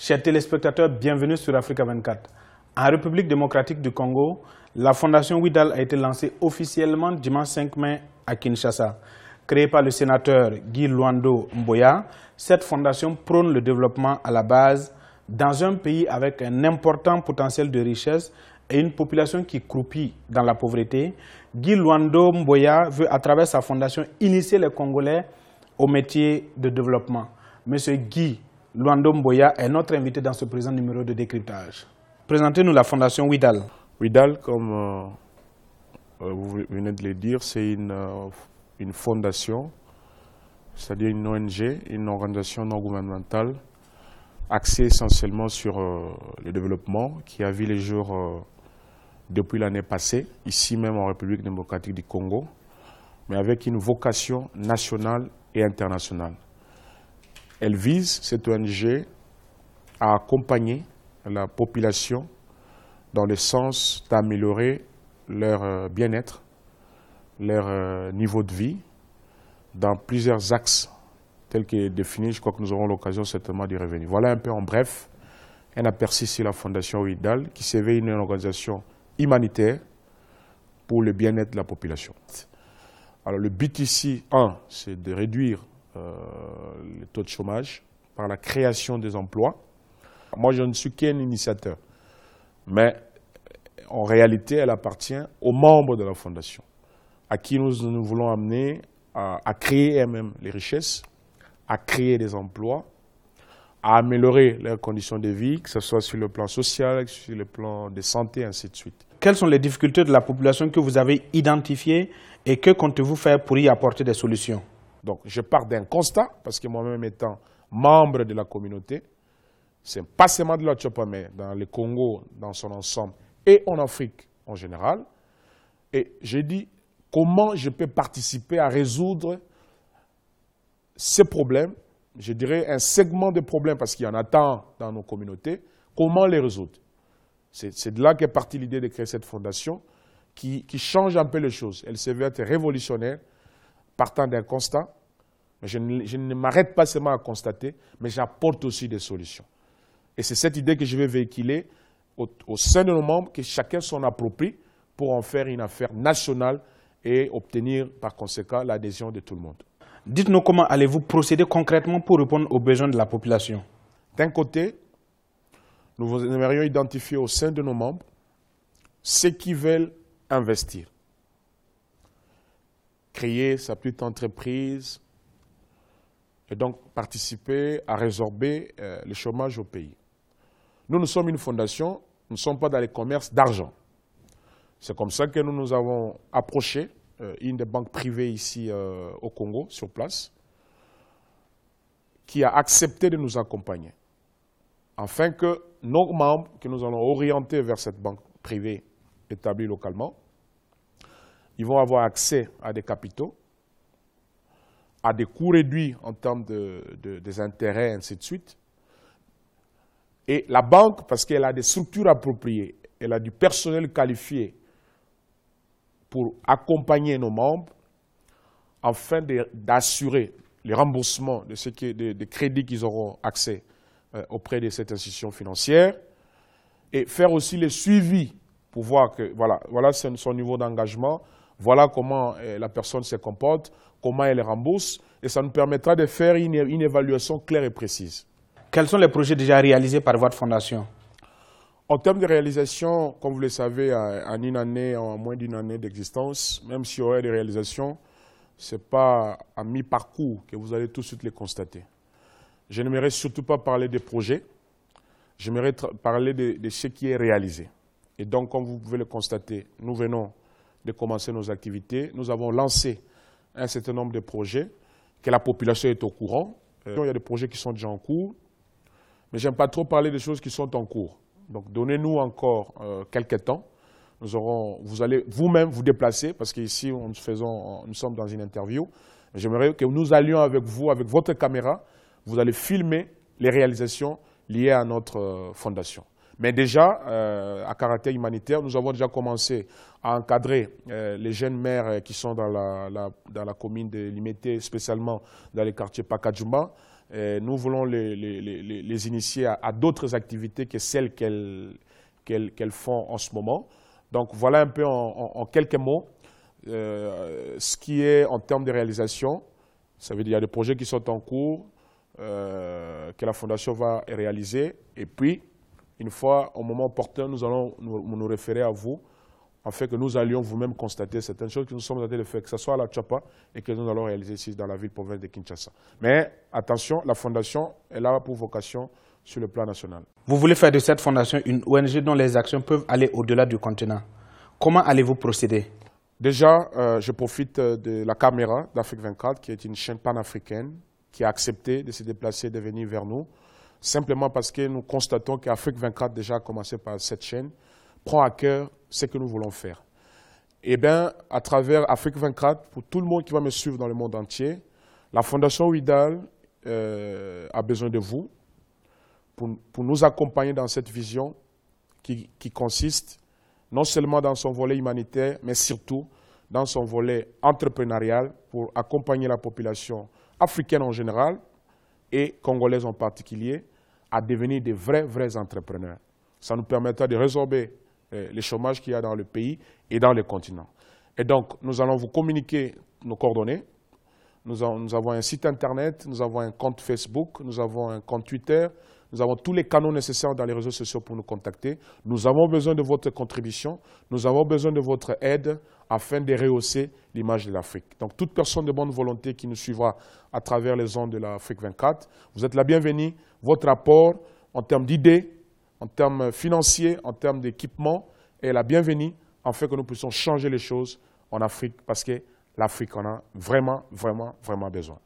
Chers téléspectateurs, bienvenue sur Africa 24. En République démocratique du Congo, la fondation Widal a été lancée officiellement dimanche 5 mai à Kinshasa. Créée par le sénateur Guy Luando Mboya, cette fondation prône le développement à la base dans un pays avec un important potentiel de richesse et une population qui croupit dans la pauvreté. Guy Luando Mboya veut à travers sa fondation initier les Congolais au métier de développement. Monsieur Guy Luando Mboya est notre invité dans ce présent numéro de décryptage. Présentez-nous la fondation Widal. Widal, comme euh, euh, vous venez de le dire, c'est une, euh, fondation, c'est-à-dire une ONG, une organisation non gouvernementale axée essentiellement sur le développement qui a vu les jours depuis l'année passée, ici même en République démocratique du Congo, mais avec une vocation nationale et internationale. Elle vise, cette ONG, à accompagner la population dans le sens d'améliorer leur euh, bien-être, leur euh, niveau de vie, dans plusieurs axes tels que définis. Je crois que nous aurons l'occasion certainement d'y revenir. Voilà un peu en bref un aperçu sur la Fondation OIDAL qui s'éveille une organisation humanitaire pour le bien-être de la population. Alors le but ici, un, c'est de réduire euh, les taux de chômage, par la création des emplois. Moi, je ne suis qu'un initiateur, mais en réalité, elle appartient aux membres de la Fondation, à qui nous, voulons amener à, créer elles-mêmes les richesses, à créer des emplois, à améliorer leurs conditions de vie, que ce soit sur le plan social, sur le plan de santé, ainsi de suite. Quelles sont les difficultés de la population que vous avez identifiées et que comptez-vous faire pour y apporter des solutions donc je pars d'un constat, parce que moi-même étant membre de la communauté, c'est pas seulement de la mais dans le Congo dans son ensemble et en Afrique en général. Et je dis, comment je peux participer à résoudre ces problèmes, je dirais un segment de problèmes, parce qu'il y en a tant dans nos communautés, comment les résoudre C'est de là qu'est partie l'idée de créer cette fondation qui, qui, change un peu les choses. Elle se veut être révolutionnaire, partant d'un constat, mais je ne, m'arrête pas seulement à constater, mais j'apporte aussi des solutions. Et c'est cette idée que je vais véhiculer au, au sein de nos membres, que chacun s'en approprie pour en faire une affaire nationale et obtenir par conséquent l'adhésion de tout le monde. Dites-nous comment allez-vous procéder concrètement pour répondre aux besoins de la population D'un côté, nous aimerions identifier au sein de nos membres ceux qui veulent investir. Créer sa petite entreprise, et donc participer à résorber euh, le chômage au pays. Nous, nous sommes une fondation, nous ne sommes pas dans les commerces d'argent. C'est comme ça que nous nous avons approché euh, une des banques privées ici euh, au Congo, sur place, qui a accepté de nous accompagner, afin que nos membres, que nous allons orienter vers cette banque privée établie localement, ils vont avoir accès à des capitaux à des coûts réduits en termes de, des intérêts, ainsi de suite. Et la banque, parce qu'elle a des structures appropriées, elle a du personnel qualifié pour accompagner nos membres afin d'assurer les remboursements de des, crédits qu'ils auront accès euh, auprès de cette institution financière et faire aussi le suivi pour voir que voilà, son niveau d'engagement, voilà comment euh, la personne se comporte, comment elle les rembourse, et ça nous permettra de faire une, évaluation claire et précise. Quels sont les projets déjà réalisés par votre fondation en termes de réalisation, comme vous le savez, en une année, en moins d'une année d'existence, même si y aurait des réalisations, ce n'est pas à mi-parcours que vous allez tout de suite les constater. Je ne n'aimerais surtout pas parler des projets, j'aimerais parler de, ce qui est réalisé. Et donc, comme vous pouvez le constater, nous venons de commencer nos activités. Nous avons lancé un certain nombre de projets que la population est au courant. Euh, il y a des projets qui sont déjà en cours, mais je n'aime pas trop parler des choses qui sont en cours. Donc donnez-nous encore euh, quelques temps. Nous aurons, vous allez vous-même vous déplacer, parce qu'ici nous sommes dans une interview. J'aimerais que nous allions avec vous, avec votre caméra, vous allez filmer les réalisations liées à notre euh, fondation. Mais déjà, euh, à caractère humanitaire, nous avons déjà commencé à encadrer euh, les jeunes mères euh, qui sont dans la, dans la commune de Limité, spécialement dans les quartiers Pakajumba. nous voulons les, les, initier à, d'autres activités que celles qu'elles font en ce moment. Donc voilà un peu en, quelques mots ce qui est en termes de réalisation. Ça veut dire qu'il y a des projets qui sont en cours, que la Fondation va réaliser. Et puis, une fois, au moment opportun, nous allons nous, référer à vous, afin que nous allions vous-même constater certaines choses que nous sommes en train de faire, que ce soit à la Chapa et que nous allons réaliser ici dans la ville-province de Kinshasa. Mais attention, la fondation, est là pour vocation sur le plan national. Vous voulez faire de cette fondation une ONG dont les actions peuvent aller au-delà du continent. Comment allez-vous procéder Déjà, euh, je profite euh, de la caméra d'Afrique 24, qui est une chaîne panafricaine, qui a accepté de se déplacer, de venir vers nous simplement parce que nous constatons qu'Afrique 24, déjà commencé par cette chaîne, prend à cœur ce que nous voulons faire. Eh bien, à travers Afrique 24, pour tout le monde qui va me suivre dans le monde entier, la Fondation Ouidal euh, a besoin de vous pour, nous accompagner dans cette vision qui consiste non seulement dans son volet humanitaire, mais surtout dans son volet entrepreneurial pour accompagner la population africaine en général et congolaise en particulier à devenir des vrais, vrais entrepreneurs. Ça nous permettra de résorber euh, le chômage qu'il y a dans le pays et dans le continent. Et donc, nous allons vous communiquer nos coordonnées. nous avons un site Internet, nous avons un compte Facebook, nous avons un compte Twitter, nous avons tous les canaux nécessaires dans les réseaux sociaux pour nous contacter. Nous avons besoin de votre contribution. Nous avons besoin de votre aide afin de rehausser l'image de l'Afrique. Donc, toute personne de bonne volonté qui nous suivra à travers les zones de l'Afrique 24, vous êtes la bienvenue. Votre apport en termes d'idées, en termes financiers, en termes d'équipement est la bienvenue afin que nous puissions changer les choses en Afrique parce que l'Afrique en a vraiment, vraiment, vraiment besoin.